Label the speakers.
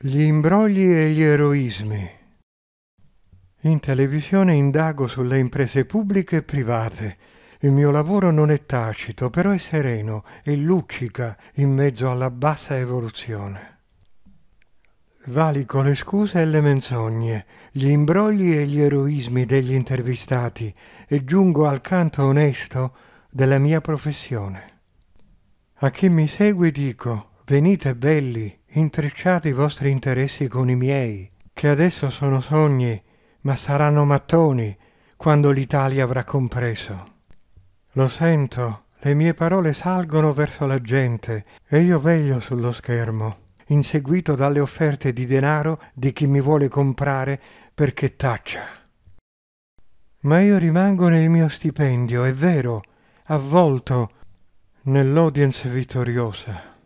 Speaker 1: Gli imbrogli e gli eroismi. In televisione indago sulle imprese pubbliche e private. Il mio lavoro non è tacito, però è sereno e luccica in mezzo alla bassa evoluzione. Valico le scuse e le menzogne, gli imbrogli e gli eroismi degli intervistati e giungo al canto onesto della mia professione. A chi mi segue dico, venite belli, Intrecciate i vostri interessi con i miei, che adesso sono sogni, ma saranno mattoni quando l'Italia avrà compreso. Lo sento, le mie parole salgono verso la gente e io veglio sullo schermo, inseguito dalle offerte di denaro di chi mi vuole comprare perché taccia. Ma io rimango nel mio stipendio, è vero, avvolto nell'audience vittoriosa.